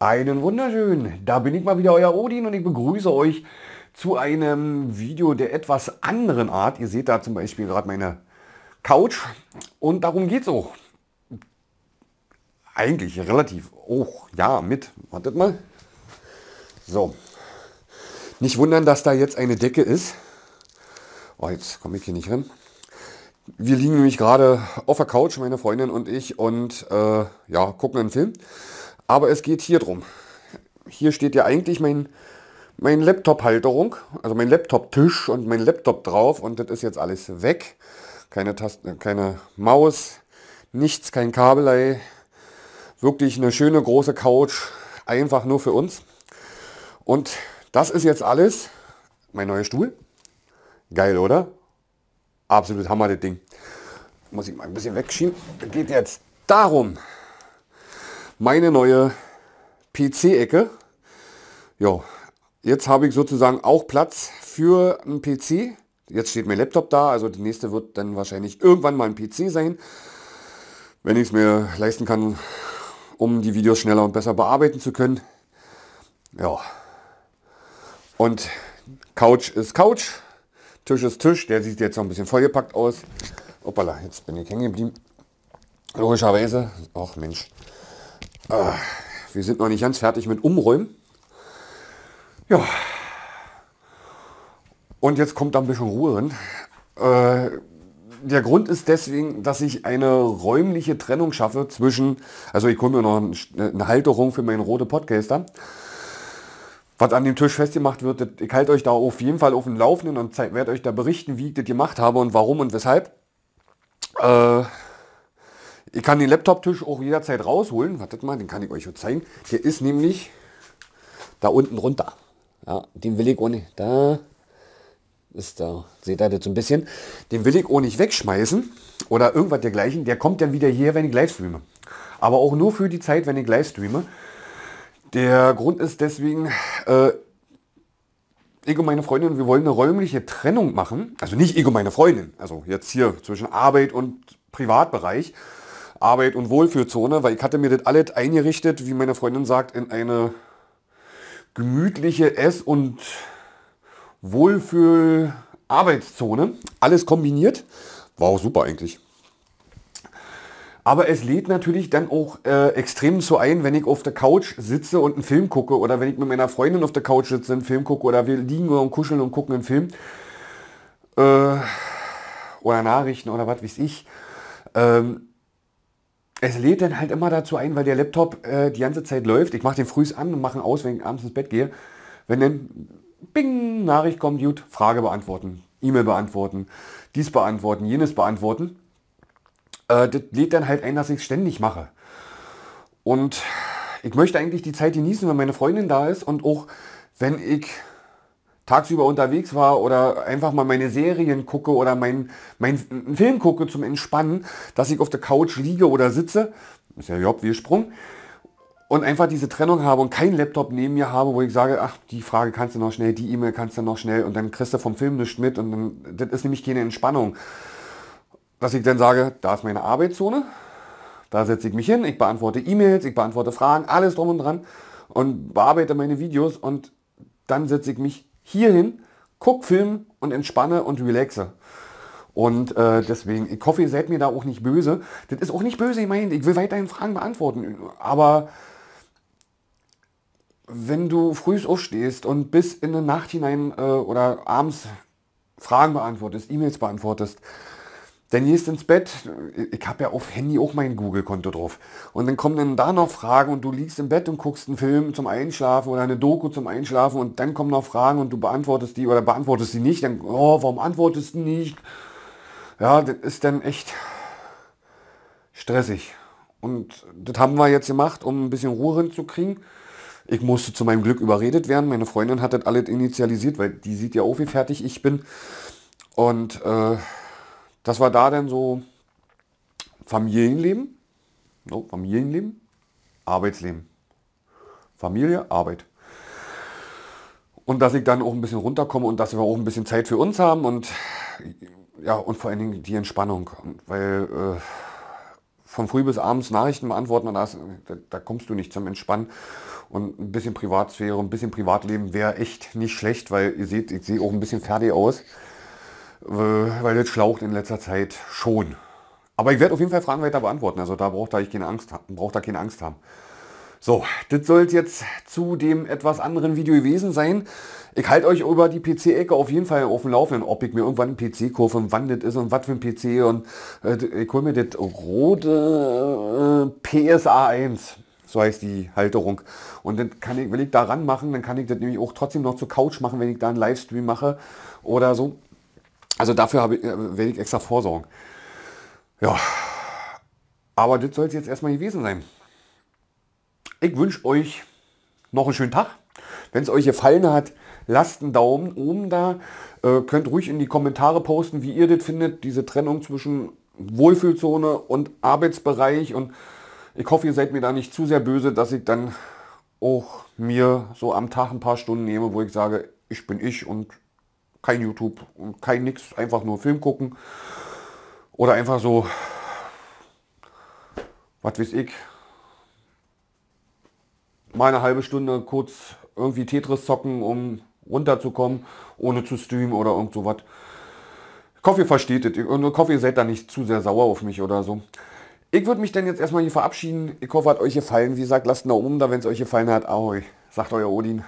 Einen wunderschönen, da bin ich mal wieder euer Odin und ich begrüße euch zu einem Video der etwas anderen Art. Ihr seht da zum Beispiel gerade meine Couch und darum geht es auch. Eigentlich relativ. Oh, ja, mit. Wartet mal. So. Nicht wundern, dass da jetzt eine Decke ist. Oh, jetzt komme ich hier nicht hin. Wir liegen nämlich gerade auf der Couch, meine Freundin und ich, und äh, ja, gucken einen Film. Aber es geht hier drum. Hier steht ja eigentlich mein, mein Laptop-Halterung, also mein Laptop-Tisch und mein Laptop drauf und das ist jetzt alles weg. Keine, Taste, äh, keine Maus, nichts, kein Kabelei. Wirklich eine schöne große Couch, einfach nur für uns. Und das ist jetzt alles. Mein neuer Stuhl. Geil, oder? Absolut Hammer, das Ding. Muss ich mal ein bisschen wegschieben. Geht jetzt darum, meine neue PC-Ecke. Ja, jetzt habe ich sozusagen auch Platz für einen PC. Jetzt steht mein Laptop da, also die nächste wird dann wahrscheinlich irgendwann mal ein PC sein, wenn ich es mir leisten kann, um die Videos schneller und besser bearbeiten zu können. Ja. Und Couch ist Couch, Tisch ist Tisch, der sieht jetzt noch ein bisschen vollgepackt aus. Hoppala, jetzt bin ich hängen geblieben. Logischerweise, ach Mensch, Ah, wir sind noch nicht ganz fertig mit Umräumen. Ja. Und jetzt kommt da ein bisschen Ruhe hin. Äh, der Grund ist deswegen, dass ich eine räumliche Trennung schaffe zwischen, also ich hole mir noch eine Halterung für meinen rote Podcaster. Was an dem Tisch festgemacht wird, ich halte euch da auf jeden Fall auf dem Laufenden und werde euch da berichten, wie ich das gemacht habe und warum und weshalb. Äh, ich kann den Laptop-Tisch auch jederzeit rausholen. Wartet mal, den kann ich euch zeigen. Der ist nämlich da unten runter. Ja, den will ich auch nicht. Da ist da. Seht ihr das so ein bisschen? Den will ich auch nicht wegschmeißen oder irgendwas dergleichen. Der kommt dann wieder hier, wenn ich live streame. Aber auch nur für die Zeit, wenn ich live streame. Der Grund ist deswegen, äh, ich und meine Freundin, wir wollen eine räumliche Trennung machen. Also nicht ich und meine Freundin, also jetzt hier zwischen Arbeit und Privatbereich. Arbeit- und Wohlfühlzone, weil ich hatte mir das alles eingerichtet, wie meine Freundin sagt, in eine gemütliche Ess- und Wohlfühl-Arbeitszone. Alles kombiniert. War auch super eigentlich. Aber es lädt natürlich dann auch äh, extrem so ein, wenn ich auf der Couch sitze und einen Film gucke oder wenn ich mit meiner Freundin auf der Couch sitze, einen Film gucke oder wir liegen und kuscheln und gucken einen Film äh, oder Nachrichten oder was weiß ich. Ähm, es lädt dann halt immer dazu ein, weil der Laptop äh, die ganze Zeit läuft. Ich mache den frühs an und mache ihn aus, wenn ich abends ins Bett gehe. Wenn dann Bing, Nachricht kommt, gut, Frage beantworten, E-Mail beantworten, dies beantworten, jenes beantworten. Äh, das lädt dann halt ein, dass ich es ständig mache. Und ich möchte eigentlich die Zeit genießen, wenn meine Freundin da ist und auch wenn ich tagsüber unterwegs war oder einfach mal meine Serien gucke oder meinen mein, Film gucke zum Entspannen, dass ich auf der Couch liege oder sitze, ist ja Job wie Sprung, und einfach diese Trennung habe und keinen Laptop neben mir habe, wo ich sage, ach, die Frage kannst du noch schnell, die E-Mail kannst du noch schnell und dann kriegst du vom Film nichts mit und dann, das ist nämlich keine Entspannung. Dass ich dann sage, da ist meine Arbeitszone, da setze ich mich hin, ich beantworte E-Mails, ich beantworte Fragen, alles drum und dran und bearbeite meine Videos und dann setze ich mich hierhin, guck Film und entspanne und relaxe. Und äh, deswegen, ich hoffe, ihr seid mir da auch nicht böse. Das ist auch nicht böse ich meine, Ich will weiterhin Fragen beantworten. Aber wenn du früh aufstehst und bis in die Nacht hinein äh, oder abends Fragen beantwortest, E-Mails beantwortest, dann gehst ins Bett, ich habe ja auf Handy auch mein Google-Konto drauf. Und dann kommen dann da noch Fragen und du liegst im Bett und guckst einen Film zum Einschlafen oder eine Doku zum Einschlafen und dann kommen noch Fragen und du beantwortest die oder beantwortest die nicht. Dann, oh, warum antwortest du nicht? Ja, das ist dann echt stressig. Und das haben wir jetzt gemacht, um ein bisschen Ruhe hinzukriegen. Ich musste zu meinem Glück überredet werden. Meine Freundin hat das alles initialisiert, weil die sieht ja auch, wie fertig ich bin. Und äh, das war da dann so Familienleben, no, Familienleben, Arbeitsleben. Familie, Arbeit. Und dass ich dann auch ein bisschen runterkomme und dass wir auch ein bisschen Zeit für uns haben und ja, und vor allen Dingen die Entspannung. Weil äh, von früh bis abends Nachrichten beantworten, da, da kommst du nicht zum Entspannen. Und ein bisschen Privatsphäre, ein bisschen Privatleben wäre echt nicht schlecht, weil ihr seht, ich sehe auch ein bisschen fertig aus. Äh, weil das schlaucht in letzter Zeit schon. Aber ich werde auf jeden Fall Fragen weiter beantworten, also da braucht da ich keine Angst, braucht da keine Angst haben. So, das soll jetzt zu dem etwas anderen Video gewesen sein. Ich halte euch über die PC-Ecke auf jeden Fall auf dem Laufenden, ob ich mir irgendwann einen PC kaufe und wann das ist und was für ein PC. Und äh, ich hole mir das rote äh, PSA 1, so heißt die Halterung. Und dann kann ich, will ich daran machen, dann kann ich das nämlich auch trotzdem noch zur Couch machen, wenn ich da einen Livestream mache oder so. Also dafür habe ich äh, wenig extra Vorsorgen. Ja, aber das soll es jetzt erstmal gewesen sein. Ich wünsche euch noch einen schönen Tag. Wenn es euch gefallen hat, lasst einen Daumen oben da. Äh, könnt ruhig in die Kommentare posten, wie ihr das findet, diese Trennung zwischen Wohlfühlzone und Arbeitsbereich. Und ich hoffe, ihr seid mir da nicht zu sehr böse, dass ich dann auch mir so am Tag ein paar Stunden nehme, wo ich sage, ich bin ich und kein YouTube, kein nix, einfach nur Film gucken. Oder einfach so, was weiß ich, mal eine halbe Stunde kurz irgendwie Tetris zocken, um runterzukommen, ohne zu streamen oder irgend sowas. Coffee versteht es. Und Coffee seid da nicht zu sehr sauer auf mich oder so. Ich würde mich denn jetzt erstmal hier verabschieden. Ich hoffe, hat euch gefallen. Wie gesagt, lasst einen oben da, wenn es euch gefallen hat. Ahoi, sagt euer Odin.